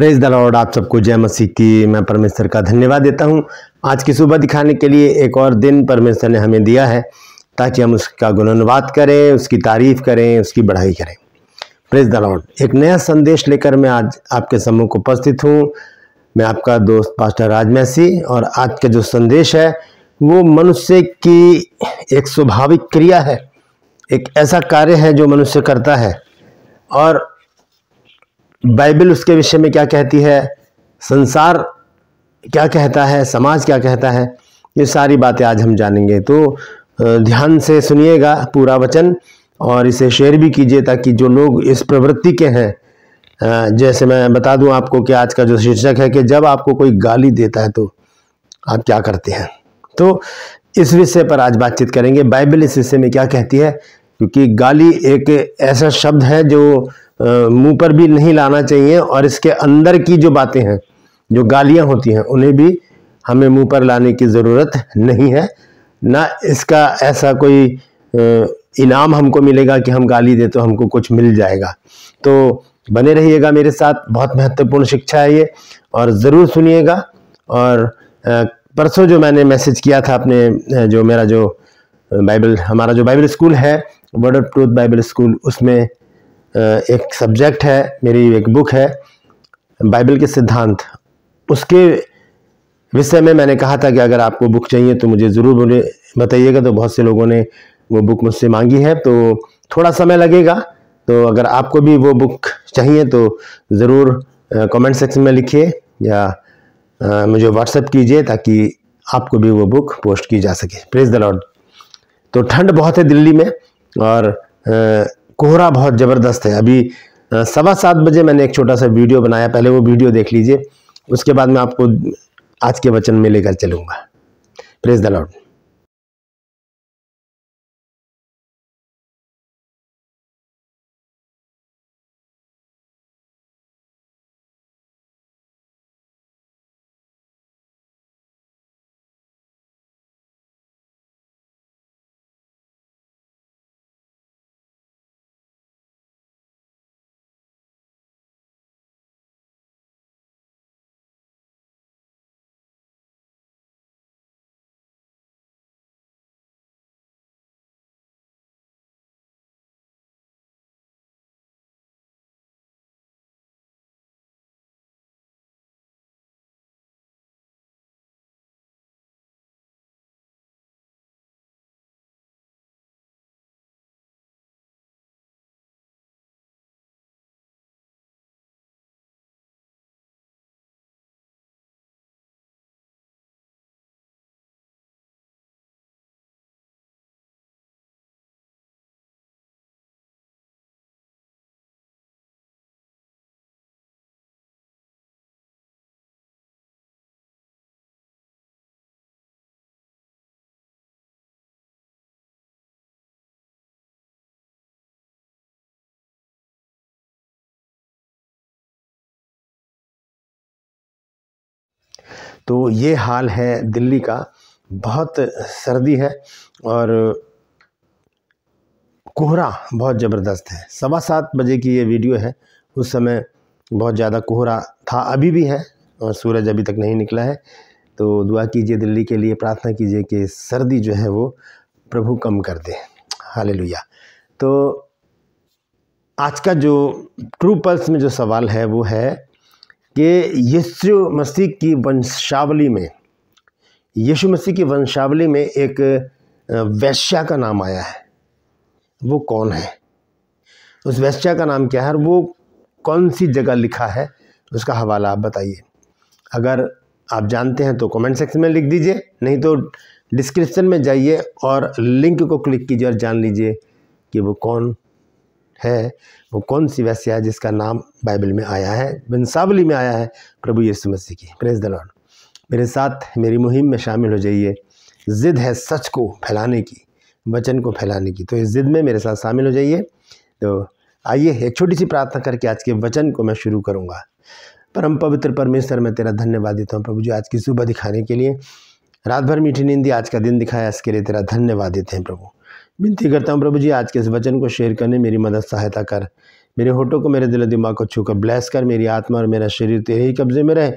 press the Lord आप सबको जय मसीह की मैं परमेश्वर का धन्यवाद देता हूँ आज की सुबह दिखाने के लिए एक और दिन परमेश्वर ने हमें दिया है ताकि हम उसका गुणानुवाद करें उसकी तारीफ़ करें उसकी बढ़ाई करें प्रेस द लॉर्ड एक नया संदेश लेकर मैं आज आपके समूह को उपस्थित हूँ मैं आपका दोस्त पास्टर राज मैसी और आज का जो संदेश है वो मनुष्य की एक स्वाभाविक क्रिया है एक ऐसा कार्य है जो मनुष्य करता है और बाइबल उसके विषय में क्या कहती है संसार क्या कहता है समाज क्या कहता है ये सारी बातें आज हम जानेंगे तो ध्यान से सुनिएगा पूरा वचन और इसे शेयर भी कीजिए ताकि जो लोग इस प्रवृत्ति के हैं जैसे मैं बता दूं आपको कि आज का जो शीर्षक है कि जब आपको कोई गाली देता है तो आप क्या करते हैं तो इस विषय पर आज बातचीत करेंगे बाइबल इस विषय में क्या कहती है क्योंकि गाली एक ऐसा शब्द है जो मुंह पर भी नहीं लाना चाहिए और इसके अंदर की जो बातें हैं जो गालियां होती हैं उन्हें भी हमें मुंह पर लाने की ज़रूरत नहीं है ना इसका ऐसा कोई इनाम हमको मिलेगा कि हम गाली दे तो हमको कुछ मिल जाएगा तो बने रहिएगा मेरे साथ बहुत महत्वपूर्ण शिक्षा है ये और ज़रूर सुनिएगा और परसों जो मैंने मैसेज किया था अपने जो मेरा जो बाइबल हमारा जो बाइबल स्कूल है word of truth Bible school उसमें एक सब्जेक्ट है मेरी एक बुक है बाइबल के सिद्धांत उसके विषय में मैंने कहा था कि अगर आपको बुक चाहिए तो मुझे ज़रूर बताइएगा तो बहुत से लोगों ने वो बुक मुझसे मांगी है तो थोड़ा समय लगेगा तो अगर आपको भी वो बुक चाहिए तो ज़रूर कमेंट सेक्शन में लिखिए या आ, मुझे व्हाट्सएप कीजिए ताकि आपको भी वो बुक पोस्ट की जा सके प्लेज द लॉर्ड तो ठंड बहुत है दिल्ली में और आ, कोहरा बहुत ज़बरदस्त है अभी सवा सात बजे मैंने एक छोटा सा वीडियो बनाया पहले वो वीडियो देख लीजिए उसके बाद मैं आपको आज के वचन में लेकर चलूँगा प्रेज द लॉर्ड तो ये हाल है दिल्ली का बहुत सर्दी है और कोहरा बहुत ज़बरदस्त है सवा सात बजे की ये वीडियो है उस समय बहुत ज़्यादा कोहरा था अभी भी है और सूरज अभी तक नहीं निकला है तो दुआ कीजिए दिल्ली के लिए प्रार्थना कीजिए कि सर्दी जो है वो प्रभु कम कर दे हाल तो आज का जो ट्रू पल्स में जो सवाल है वो है कि यीशु मसीह की वंशावली में यीशु मसीह की वंशावली में एक वैश्या का नाम आया है वो कौन है उस वैश्या का नाम क्या है वो कौन सी जगह लिखा है उसका हवाला आप बताइए अगर आप जानते हैं तो कमेंट सेक्शन में लिख दीजिए नहीं तो डिस्क्रिप्शन में जाइए और लिंक को क्लिक कीजिए और जान लीजिए कि वो कौन है वो कौन सी वैसी है जिसका नाम बाइबल में आया है बंसावली में आया है प्रभु यीशु मसीह की प्रेस द लॉर्ड मेरे साथ मेरी मुहिम में शामिल हो जाइए ज़िद है सच को फैलाने की वचन को फैलाने की तो इस ज़िद में मेरे साथ शामिल हो जाइए तो आइए एक छोटी सी प्रार्थना करके आज के वचन को मैं शुरू करूँगा परम पवित्र परमेश्वर मैं तेरा धन्यवाद देता हूँ प्रभु जी आज की सुबह दिखाने के लिए रात भर मीठी नींद आज का दिन दिखाया इसके लिए तेरा धन्यवाद देते हैं प्रभु विनती करता हूँ प्रभु जी आज के इस वचन को शेयर करने मेरी मदद सहायता कर मेरे होठों को मेरे दिल दिमाग को छूकर ब्लेस कर मेरी आत्मा और मेरा शरीर तेरे ही कब्जे में रहे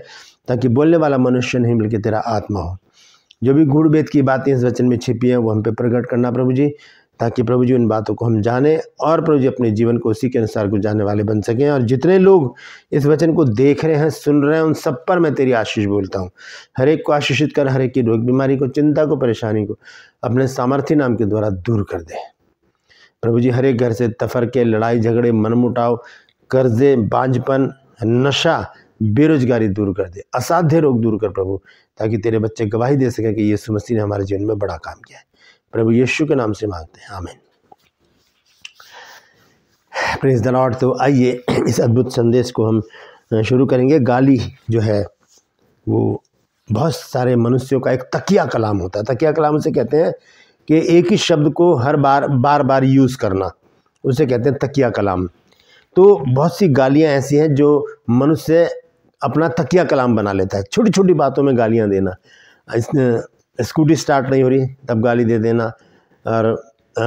ताकि बोलने वाला मनुष्य नहीं बल्कि तेरा आत्मा हो जो भी गुड़ भेद की बातें इस वचन में छिपी हैं वो हम पे प्रकट करना प्रभु जी ताकि प्रभु जी उन बातों को हम जाने और प्रभु जी अपने जीवन को उसी के अनुसार गुजारने वाले बन सकें और जितने लोग इस वचन को देख रहे हैं सुन रहे हैं उन सब पर मैं तेरी आशीष बोलता हूँ हर एक को आशीषित कर हर एक की रोग बीमारी को चिंता को परेशानी को अपने सामर्थ्य नाम के द्वारा दूर कर दें प्रभु जी हर एक घर से तफरके लड़ाई झगड़े मनमुटाव कर्जे बांझपन नशा बेरोजगारी दूर कर दे असाध्य रोग दूर कर प्रभु ताकि तेरे बच्चे गवाही दे सकें कि यीशु मसीह ने हमारे जीवन में बड़ा काम किया है प्रभु यीशु के नाम से मांगते हैं आमिन प्रिंस द लॉर्ड तो आइए इस अद्भुत संदेश को हम शुरू करेंगे गाली जो है वो बहुत सारे मनुष्यों का एक तकिया कलाम होता है तकिया कलाम उसे कहते हैं कि एक ही शब्द को हर बार बार बार यूज़ करना उसे कहते हैं तकिया कलाम तो बहुत सी गालियाँ ऐसी हैं जो मनुष्य अपना तकिया कलाम बना लेता है छोटी छोटी बातों में गालियाँ देना स्कूटी स्टार्ट नहीं हो रही तब गाली दे देना और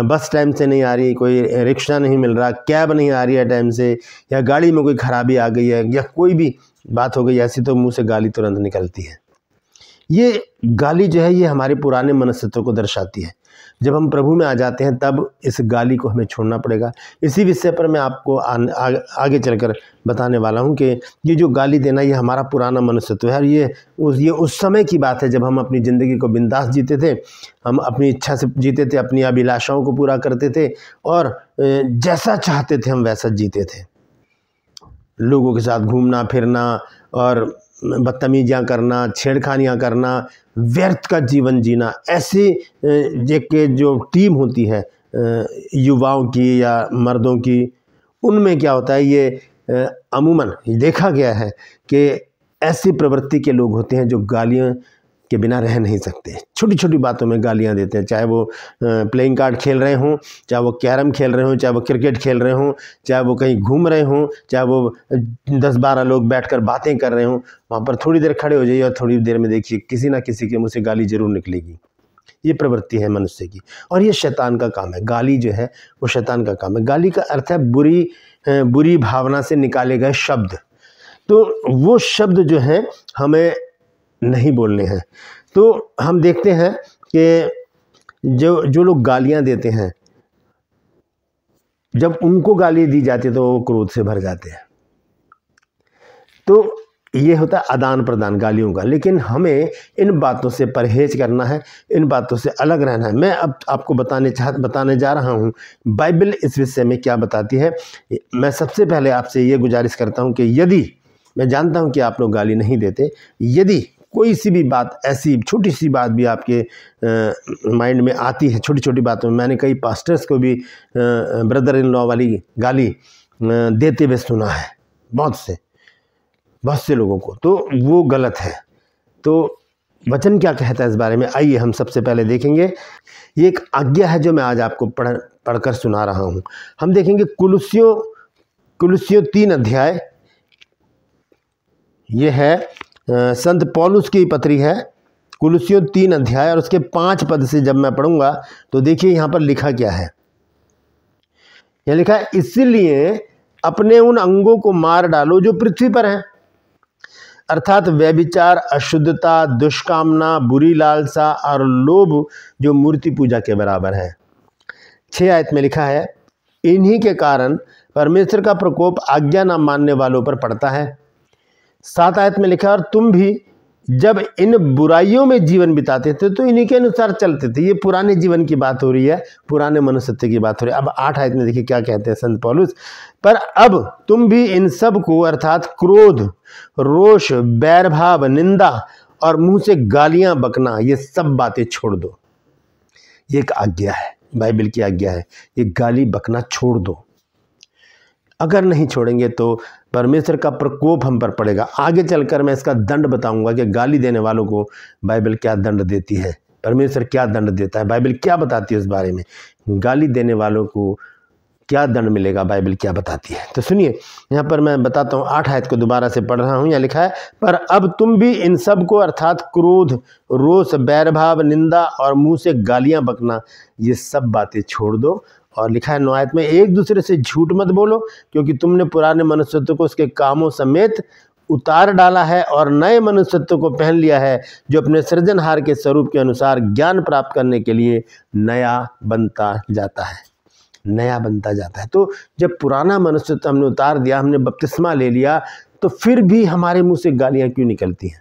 बस टाइम से नहीं आ रही कोई रिक्शा नहीं मिल रहा कैब नहीं आ रही है टाइम से या गाड़ी में कोई खराबी आ गई है या कोई भी बात हो गई ऐसी तो मुंह से गाली तुरंत निकलती है ये गाली जो है ये हमारे पुराने मनस्तत्व को दर्शाती है जब हम प्रभु में आ जाते हैं तब इस गाली को हमें छोड़ना पड़ेगा इसी विषय पर मैं आपको आ, आ, आगे चलकर बताने वाला हूँ कि ये जो गाली देना ये हमारा पुराना मनुष्यत्व है और ये उस ये उस समय की बात है जब हम अपनी ज़िंदगी को बिंदास जीते थे हम अपनी इच्छा से जीते थे अपनी अभिलाषाओं को पूरा करते थे और जैसा चाहते थे हम वैसा जीते थे लोगों के साथ घूमना फिरना और बदतमीजियाँ करना छेड़खानियाँ करना व्यर्थ का जीवन जीना ऐसे एक जो टीम होती है युवाओं की या मर्दों की उनमें क्या होता है ये अमूमन देखा गया है कि ऐसी प्रवृत्ति के लोग होते हैं जो गालियाँ के बिना रह नहीं सकते छोटी छोटी बातों में गालियाँ देते हैं चाहे वो प्लेइंग कार्ड खेल रहे हों चाहे वो कैरम खेल रहे हों चाहे वो क्रिकेट खेल रहे हों चाहे वो कहीं घूम रहे हों चाहे वो दस बारह लोग बैठ कर बातें कर रहे हों वहाँ पर थोड़ी देर खड़े हो जाइए और थोड़ी देर में देखिए किसी ना किसी के मुँह से गाली ज़रूर निकलेगी ये प्रवृत्ति है मनुष्य की और ये शैतान का काम है गाली जो है वो शैतान का काम है गाली का अर्थ है बुरी बुरी भावना से निकाले गए शब्द तो वो शब्द जो हैं हमें नहीं बोलने हैं तो हम देखते हैं कि जो जो लोग गालियाँ देते हैं जब उनको गाली दी जाती है तो वो क्रोध से भर जाते हैं तो ये होता है आदान प्रदान गालियों का लेकिन हमें इन बातों से परहेज करना है इन बातों से अलग रहना है मैं अब आपको बताने चाह बताने जा रहा हूँ बाइबल इस विषय में क्या बताती है मैं सबसे पहले आपसे ये गुजारिश करता हूँ कि यदि मैं जानता हूँ कि आप लोग गाली नहीं देते यदि कोई सी भी बात ऐसी छोटी सी बात भी आपके माइंड में आती है छोटी छोटी बातों में मैंने कई पास्टर्स को भी ब्रदर इन लॉ वाली गाली देते हुए सुना है बहुत से बहुत से लोगों को तो वो गलत है तो वचन क्या कहता है इस बारे में आइए हम सबसे पहले देखेंगे ये एक आज्ञा है जो मैं आज आपको पढ़ पढ़कर सुना रहा हूँ हम देखेंगे कुलसियों कुलसियों तीन अध्याय ये है संत पॉलुस की पत्री है कुलसियों तीन अध्याय और उसके पांच पद से जब मैं पढ़ूंगा तो देखिए यहाँ पर लिखा क्या है यह लिखा है इसलिए अपने उन अंगों को मार डालो जो पृथ्वी पर हैं अर्थात व्यभिचार अशुद्धता दुष्कामना बुरी लालसा और लोभ जो मूर्ति पूजा के बराबर है छः आयत में लिखा है इन्हीं के कारण परमेश्वर का प्रकोप आज्ञा न मानने वालों पर पड़ता है सात आयत में लिखा और तुम भी जब इन बुराइयों में जीवन बिताते थे तो इन्हीं के अनुसार चलते थे ये पुराने जीवन की बात हो रही है पुराने मनुष्य की बात हो रही है अब आठ आयत में देखिए क्या कहते हैं संत पौलुस पर अब तुम भी इन सब को अर्थात क्रोध रोष बैरभाव निंदा और मुंह से गालियां बकना ये सब बातें छोड़ दो ये एक आज्ञा है बाइबल की आज्ञा है ये गाली बकना छोड़ दो अगर नहीं छोड़ेंगे तो परमेश्वर का प्रकोप हम पर पड़ेगा आगे चलकर मैं इसका दंड बताऊंगा कि गाली देने वालों को बाइबल क्या दंड देती है परमेश्वर क्या दंड देता है बाइबल क्या बताती है उस बारे में गाली देने वालों को क्या दंड मिलेगा बाइबल क्या बताती है तो सुनिए यहाँ पर मैं बताता हूँ आठ आयत को दोबारा से पढ़ रहा हूँ यहाँ लिखा है पर अब तुम भी इन सब को अर्थात क्रोध रोष बैरभाव निंदा और मुंह से गालियाँ बकना ये सब बातें छोड़ दो और लिखा है नवायत में एक दूसरे से झूठ मत बोलो क्योंकि तुमने पुराने मनुष्यत्व को उसके कामों समेत उतार डाला है और नए मनुष्यत्व को पहन लिया है जो अपने सृजनहार के स्वरूप के अनुसार ज्ञान प्राप्त करने के लिए नया बनता जाता है नया बनता जाता है तो जब पुराना मनुष्यत्व हमने उतार दिया हमने बपतिस्मा ले लिया तो फिर भी हमारे मुंह से गालियाँ क्यों निकलती हैं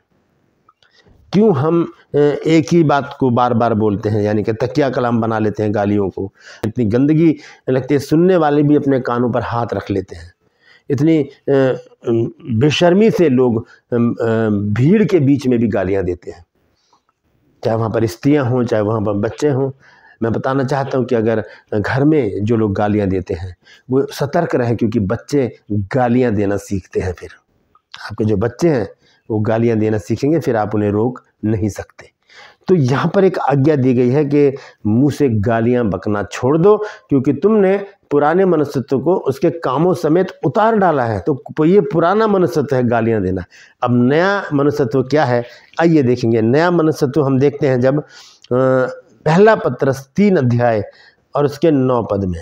क्यों हम एक ही बात को बार बार बोलते हैं यानी कि तकिया कलाम बना लेते हैं गालियों को इतनी गंदगी लगती है सुनने वाले भी अपने कानों पर हाथ रख लेते हैं इतनी बेशर्मी से लोग भीड़ के बीच में भी गालियाँ देते हैं चाहे वहाँ पर स्त्रियाँ हों चाहे वहाँ पर बच्चे हों मैं बताना चाहता हूँ कि अगर घर में जो लोग गालियाँ देते हैं वो सतर्क रहें क्योंकि बच्चे गालियाँ देना सीखते हैं फिर आपके जो बच्चे हैं वो गालियाँ देना सीखेंगे फिर आप उन्हें रोक नहीं सकते तो यहाँ पर एक आज्ञा दी गई है कि मुंह से गालियाँ बकना छोड़ दो क्योंकि तुमने पुराने मनस्तत्व को उसके कामों समेत उतार डाला है तो ये पुराना मनस्तत्व है गालियाँ देना अब नया मनस्तत्व क्या है आइए देखेंगे नया मनस्तत्व हम देखते हैं जब पहला पत्रस तीन अध्याय और उसके नौ पद में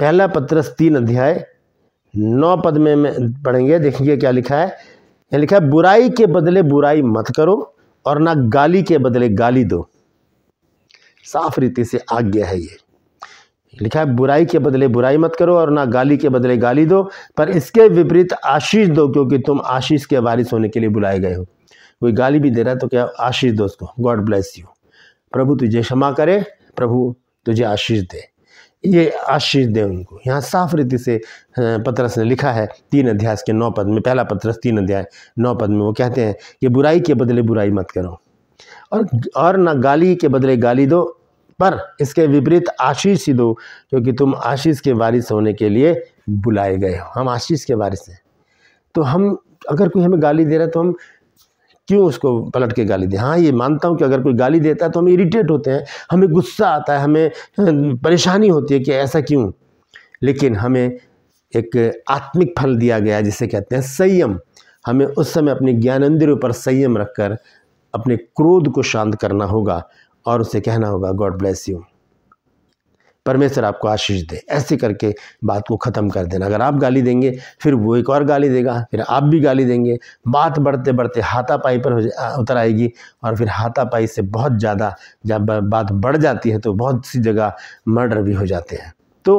पहला पत्रस तीन अध्याय नौ पद में पढ़ेंगे देखेंगे क्या लिखा है लिखा है बुराई के बदले बुराई मत करो और ना गाली के बदले गाली दो साफ रीति से आज्ञा है ये लिखा है बुराई के बदले बुराई मत करो और ना गाली के बदले गाली दो पर इसके विपरीत आशीष दो क्योंकि तुम आशीष के वारिस होने के लिए बुलाए गए हो कोई गाली भी दे रहा है तो क्या आशीष दो उसको गॉड ब्लेस यू प्रभु तुझे क्षमा करे प्रभु तुझे आशीष दे ये आशीष दें उनको यहाँ साफ रीति से पत्रस ने लिखा है तीन अध्यास के नौ पद में पहला पत्रस तीन अध्याय नौ पद में वो कहते हैं कि बुराई के बदले बुराई मत करो और और ना गाली के बदले गाली दो पर इसके विपरीत आशीष ही दो क्योंकि तुम आशीष के वारिस होने के लिए बुलाए गए हो हम आशीष के वारिस हैं तो हम अगर कोई हमें गाली दे रहा है तो हम क्यों उसको पलट के गाली दे हाँ ये मानता हूँ कि अगर कोई गाली देता है तो हम इरीटेट होते हैं हमें गुस्सा आता है हमें हम्म, परेशानी होती है कि ऐसा क्यों लेकिन हमें एक आत्मिक फल दिया गया जिसे कहते हैं संयम हमें उस समय अपने इंद्रियों पर संयम रखकर अपने क्रोध को शांत करना होगा और उसे कहना होगा गॉड ब्लेस यू परमेश्वर आपको आशीष दे ऐसे करके बात को ख़त्म कर देना अगर आप गाली देंगे फिर वो एक और गाली देगा फिर आप भी गाली देंगे बात बढ़ते बढ़ते हाथापाई पर उतर आएगी और फिर हाथापाई से बहुत ज़्यादा जब बात बढ़ जाती है तो बहुत सी जगह मर्डर भी हो जाते हैं तो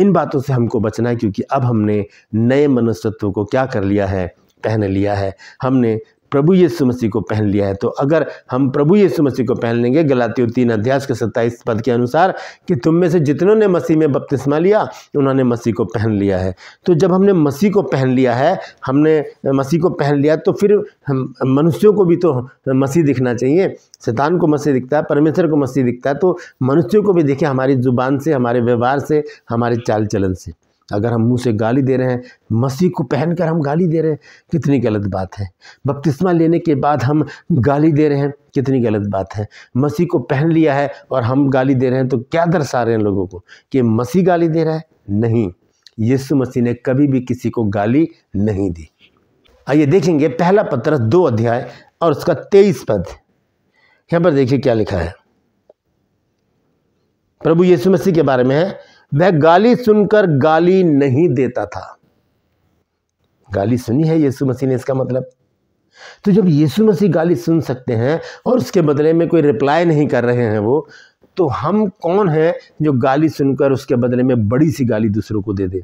इन बातों से हमको बचना है क्योंकि अब हमने नए मनुष्यत्व को क्या कर लिया है पहन लिया है हमने प्रभु यीशु मसीह को पहन लिया है तो अगर हम प्रभु यीशु मसीह को पहन लेंगे गलातियों तीन अध्यास के सत्ताईस पद के अनुसार कि तुम में से जितनों ने मसीह में बपतिस्मा लिया उन्होंने मसीह को पहन लिया है तो जब हमने मसीह को पहन लिया है हमने मसीह को पहन लिया तो फिर हम मनुष्यों को भी तो मसीह दिखना चाहिए शैतान को मसीह दिखता है परमेश्वर को मसीह दिखता है तो मनुष्यों को भी देखे हमारी ज़ुबान से हमारे व्यवहार से हमारे चाल चलन से अगर हम मुंह से गाली दे रहे हैं मसीह को पहनकर हम गाली दे रहे हैं कितनी गलत बात है बपतिस्मा लेने के बाद हम गाली दे रहे हैं कितनी गलत बात है मसीह को पहन लिया है और हम गाली दे रहे हैं तो क्या दर्शा रहे हैं लोगों को कि मसीह गाली दे रहा है नहीं यीशु मसीह ने कभी भी किसी को गाली नहीं दी आइए देखेंगे पहला पत्र दो अध्याय और उसका तेईस पद यहाँ पर देखिए क्या लिखा है प्रभु यीशु मसीह के बारे में है वह गाली सुनकर गाली नहीं देता था गाली सुनी है यीशु मसीह ने इसका मतलब तो जब यीशु मसीह गाली सुन सकते हैं और उसके बदले में कोई रिप्लाई नहीं कर रहे हैं वो तो हम कौन हैं जो गाली सुनकर उसके बदले में बड़ी सी गाली दूसरों को दे दे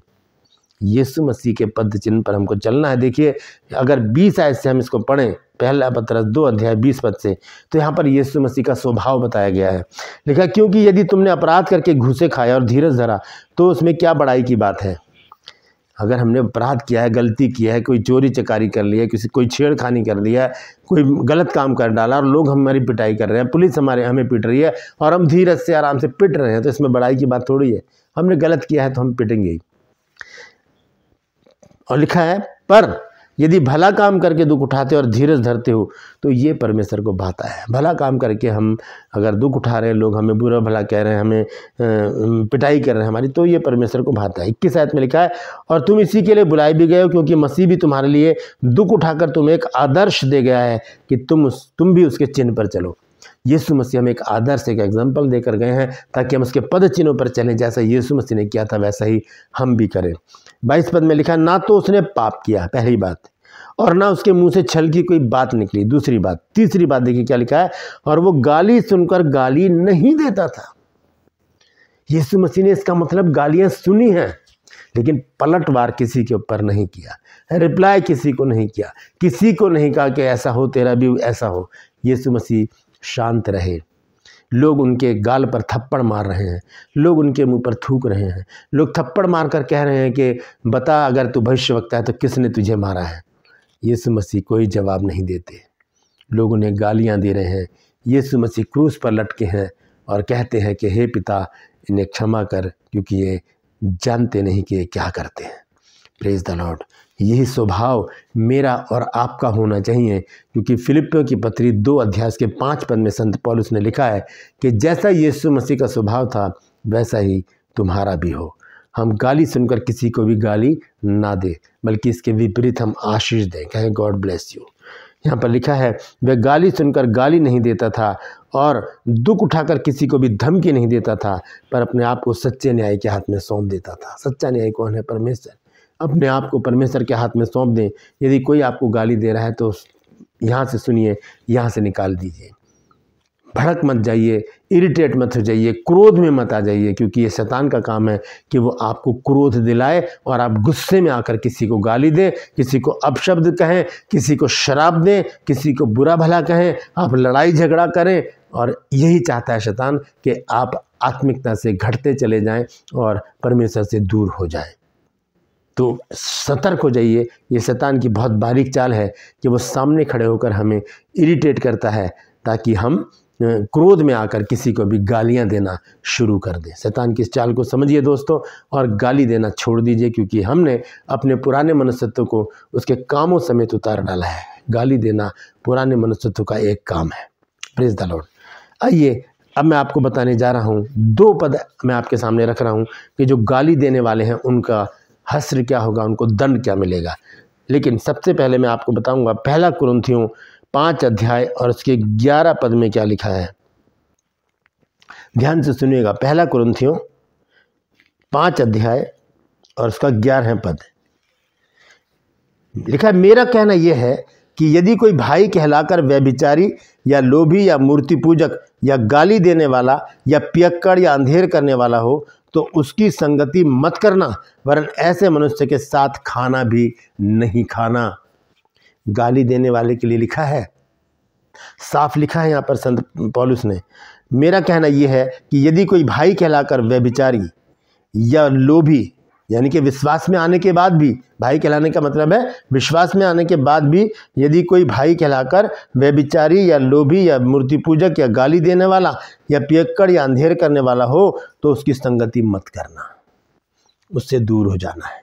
यीशु मसीह के पद चिन्ह पर हमको चलना है देखिए अगर बीस आयत से हम इसको पढ़ें पहला पत्र दो अध्याय बीस पद से तो यहाँ पर यीशु मसीह का स्वभाव बताया गया है लिखा क्योंकि यदि तुमने अपराध करके घूसे खाए और धीरज धरा तो उसमें क्या बड़ाई की बात है अगर हमने अपराध किया है गलती किया है कोई चोरी चकारी कर लिया है किसी कोई छेड़खानी कर लिया है कोई गलत काम कर डाला और लोग हमारी पिटाई कर रहे हैं पुलिस हमारे हमें पिट रही है और हम धीरज से आराम से पिट रहे हैं तो इसमें बड़ाई की बात थोड़ी है हमने गलत किया है तो हम पिटेंगे ही और लिखा है पर यदि भला काम करके दुख उठाते हो और धीरज धरते हो तो ये परमेश्वर को भाता है भला काम करके हम अगर दुख उठा रहे हैं लोग हमें बुरा भला कह रहे हैं हमें पिटाई कर रहे हैं हमारी तो ये परमेश्वर को भाता है इक्कीस आयत में लिखा है और तुम इसी के लिए बुलाए भी गए हो क्योंकि मसीह भी तुम्हारे लिए दुख उठाकर तुम्हें एक आदर्श दे गया है कि तुम उस तुम भी उसके चिन्ह पर चलो यीशु मसीह हमें एक आदर्श एक एग्जाम्पल देकर गए हैं ताकि हम उसके पद चिन्हों पर चलें जैसा यीशु मसीह ने किया था वैसा ही हम भी करें बाईस पद में लिखा ना तो उसने पाप किया पहली बात और ना उसके मुंह से छल की कोई बात निकली दूसरी बात तीसरी बात देखिए क्या लिखा है और वो गाली सुनकर गाली नहीं देता था यीशु मसीह ने इसका मतलब गालियां सुनी हैं लेकिन पलटवार किसी के ऊपर नहीं किया रिप्लाई किसी को नहीं किया किसी को नहीं कहा कि ऐसा हो तेरा भी ऐसा हो यीशु मसीह शांत रहे लोग उनके गाल पर थप्पड़ मार रहे हैं लोग उनके मुंह पर थूक रहे हैं लोग थप्पड़ मार कर कह रहे हैं कि बता अगर तू भविष्य वक्ता है तो किसने तुझे मारा है यीशु मसीह कोई जवाब नहीं देते लोग उन्हें गालियाँ दे रहे हैं यीशु मसीह क्रूस पर लटके हैं और कहते हैं कि हे पिता इन्हें क्षमा कर क्योंकि ये जानते नहीं कि ये क्या करते हैं प्रेज द लॉर्ड यही स्वभाव मेरा और आपका होना चाहिए क्योंकि फिलिपियों की पत्री दो अध्यास के पाँच पद में संत पॉलिस ने लिखा है कि जैसा यीशु मसीह का स्वभाव था वैसा ही तुम्हारा भी हो हम गाली सुनकर किसी को भी गाली ना दें बल्कि इसके विपरीत हम आशीष दें कहें गॉड ब्लेस यू यहाँ पर लिखा है वह गाली सुनकर गाली नहीं देता था और दुख उठाकर किसी को भी धमकी नहीं देता था पर अपने आप को सच्चे न्याय के हाथ में सौंप देता था सच्चा न्याय कौन है परमेश्वर अपने आप को परमेश्वर के हाथ में सौंप दें यदि कोई आपको गाली दे रहा है तो यहाँ से सुनिए यहाँ से निकाल दीजिए भड़क मत जाइए इरिटेट मत हो जाइए क्रोध में मत आ जाइए क्योंकि ये शैतान का काम है कि वो आपको क्रोध दिलाए और आप गुस्से में आकर किसी को गाली दें किसी को अपशब्द कहें किसी को शराब दें किसी को बुरा भला कहें आप लड़ाई झगड़ा करें और यही चाहता है शैतान कि आप आत्मिकता से घटते चले जाएं और परमेश्वर से दूर हो जाएं तो सतर्क हो जाइए ये शैतान की बहुत बारीक चाल है कि वो सामने खड़े होकर हमें इरिटेट करता है ताकि हम क्रोध में आकर किसी को भी गालियां देना शुरू कर दें शैतान की इस चाल को समझिए दोस्तों और गाली देना छोड़ दीजिए क्योंकि हमने अपने पुराने मनुष्यत्व को उसके कामों समेत उतार डाला है गाली देना पुराने मनुष्यत्व का एक काम है प्रेज द लॉर्ड आइए अब मैं आपको बताने जा रहा हूँ दो पद मैं आपके सामने रख रहा हूँ कि जो गाली देने वाले हैं उनका हस्र क्या होगा उनको दंड क्या मिलेगा लेकिन सबसे पहले मैं आपको बताऊंगा पहला कुरंथियों पांच अध्याय और उसके ग्यारह पद में क्या लिखा है ध्यान से सुनिएगा पहला कुरंथियों पांच अध्याय और उसका ग्यारह पद लिखा मेरा कहना यह है कि यदि कोई भाई कहलाकर व्यभिचारी या लोभी या मूर्ति पूजक या गाली देने वाला या पियक्कड़ या अंधेर करने वाला हो तो उसकी संगति मत करना वरन ऐसे मनुष्य के साथ खाना भी नहीं खाना गाली देने वाले के लिए लिखा है साफ लिखा है यहाँ पर संत पॉलुस ने मेरा कहना यह है कि यदि कोई भाई कहलाकर व्यभिचारी या लोभी यानी कि विश्वास में आने के बाद भी भाई कहलाने का मतलब है विश्वास में आने के बाद भी यदि कोई भाई कहलाकर व्यभिचारी या लोभी या मूर्ति पूजक या गाली देने वाला या पियक्कड़ या अंधेर करने वाला हो तो उसकी संगति मत करना उससे दूर हो जाना है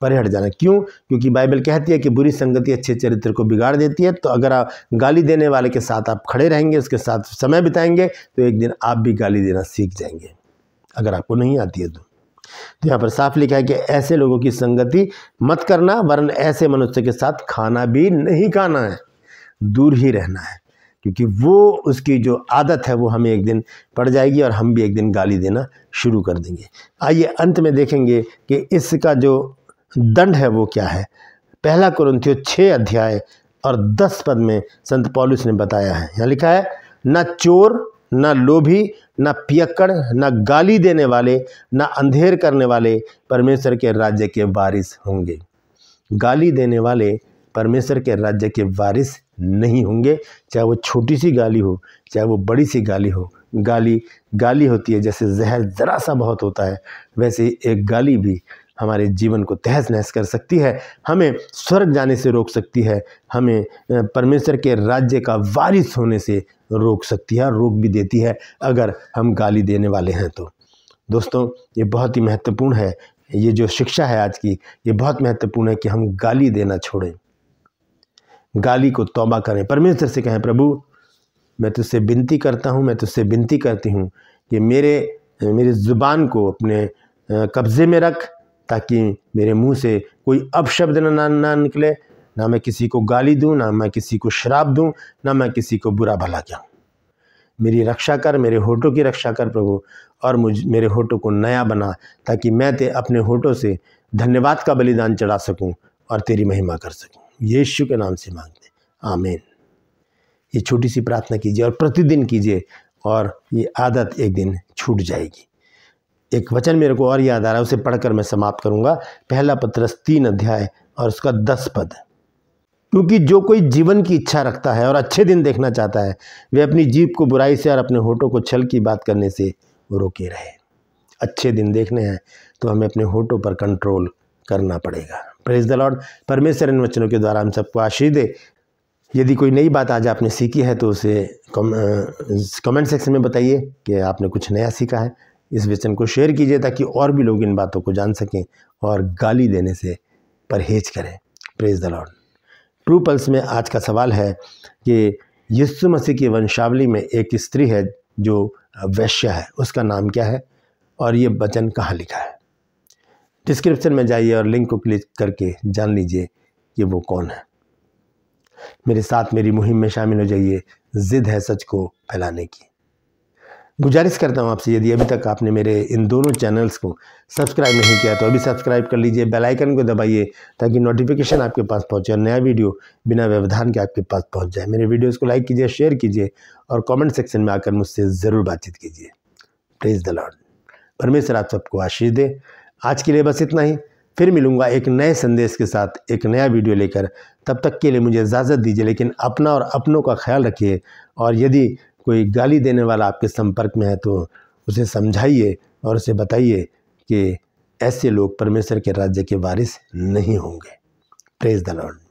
परे हट जाना क्यों क्योंकि बाइबल कहती है कि बुरी संगति अच्छे चरित्र को बिगाड़ देती है तो अगर आप गाली देने वाले के साथ आप खड़े रहेंगे उसके साथ समय बिताएंगे तो एक दिन आप भी गाली देना सीख जाएंगे अगर आपको नहीं आती है तो तो यहाँ पर साफ लिखा है कि ऐसे लोगों की संगति मत करना वरन ऐसे मनुष्य के साथ खाना भी नहीं खाना है दूर ही रहना है क्योंकि वो उसकी जो आदत है वो हमें एक दिन पड़ जाएगी और हम भी एक दिन गाली देना शुरू कर देंगे आइए अंत में देखेंगे कि इसका जो दंड है वो क्या है पहला कुरंथियो छः अध्याय और दस पद में संत पॉलिस ने बताया है यहाँ लिखा है ना चोर ना लोभी ना पियक्कड़ ना गाली देने वाले ना अंधेर करने वाले परमेश्वर के राज्य के वारिस होंगे गाली देने वाले परमेश्वर के राज्य के वारिस नहीं होंगे चाहे वो छोटी सी गाली हो चाहे वो बड़ी सी गाली हो गाली गाली होती है जैसे जहर ज़रा सा बहुत होता है वैसे एक गाली भी हमारे जीवन को तहस नहस कर सकती है हमें स्वर्ग जाने से रोक सकती है हमें परमेश्वर के राज्य का वारिस होने से रोक सकती है रोक भी देती है अगर हम गाली देने वाले हैं तो दोस्तों ये बहुत ही महत्वपूर्ण है ये जो शिक्षा है आज की ये बहुत महत्वपूर्ण है कि हम गाली देना छोड़ें गाली को तौबा करें परमेश्वर से कहें प्रभु मैं तुझसे विनती करता हूँ मैं तुझसे विनती करती हूँ कि मेरे मेरी ज़ुबान को अपने कब्ज़े में रख ताकि मेरे मुंह से कोई अपशब्द ना ना निकले ना मैं किसी को गाली दूं ना मैं किसी को शराब दूं ना मैं किसी को बुरा भला क्या मेरी रक्षा कर मेरे होठों की रक्षा कर प्रभु और मुझ मेरे होठों को नया बना ताकि मैं ते अपने होठों से धन्यवाद का बलिदान चढ़ा सकूं और तेरी महिमा कर सकूं यीशु के नाम से मांगते आमीन ये छोटी सी प्रार्थना कीजिए और प्रतिदिन कीजिए और ये आदत एक दिन छूट जाएगी एक वचन मेरे को और याद आ रहा है उसे पढ़कर मैं समाप्त करूंगा पहला पत्रस तीन अध्याय और उसका दस पद क्योंकि जो कोई जीवन की इच्छा रखता है और अच्छे दिन देखना चाहता है वे अपनी जीप को बुराई से और अपने होठों को छल की बात करने से रोके रहे अच्छे दिन देखने हैं तो हमें अपने होठों पर कंट्रोल करना पड़ेगा प्रेज द लॉर्ड परमेश्वर इन वचनों के द्वारा हम सबको आशीष दे यदि कोई नई बात आज आपने सीखी है तो उसे कमेंट सेक्शन में बताइए कि आपने कुछ नया सीखा है इस वचन को शेयर कीजिए ताकि और भी लोग इन बातों को जान सकें और गाली देने से परहेज करें praise the Lord true pulse में आज का सवाल है कि यीशु मसीह की वंशावली में एक स्त्री है जो वैश्य है उसका नाम क्या है और ये वचन कहाँ लिखा है डिस्क्रिप्शन में जाइए और लिंक को क्लिक करके जान लीजिए कि वो कौन है मेरे साथ मेरी मुहिम में शामिल हो जाइए ज़िद है सच को फैलाने की गुजारिश करता हूँ आपसे यदि अभी तक आपने मेरे इन दोनों चैनल्स को सब्सक्राइब नहीं किया तो अभी सब्सक्राइब कर लीजिए बेल आइकन को दबाइए ताकि नोटिफिकेशन आपके पास पहुँचे और नया वीडियो बिना व्यवधान के आपके पास पहुँच जाए मेरे वीडियोज़ को लाइक कीजिए शेयर कीजिए और कॉमेंट सेक्शन में आकर मुझसे ज़रूर बातचीत कीजिए प्लीज़ द लॉर्ड परमेश्वर आप सबको आशीष दे आज के लिए बस इतना ही फिर मिलूंगा एक नए संदेश के साथ एक नया वीडियो लेकर तब तक के लिए मुझे इजाज़त दीजिए लेकिन अपना और अपनों का ख्याल रखिए और यदि कोई गाली देने वाला आपके संपर्क में है तो उसे समझाइए और उसे बताइए कि ऐसे लोग परमेश्वर के राज्य के वारिस नहीं होंगे प्रेज द लॉर्ड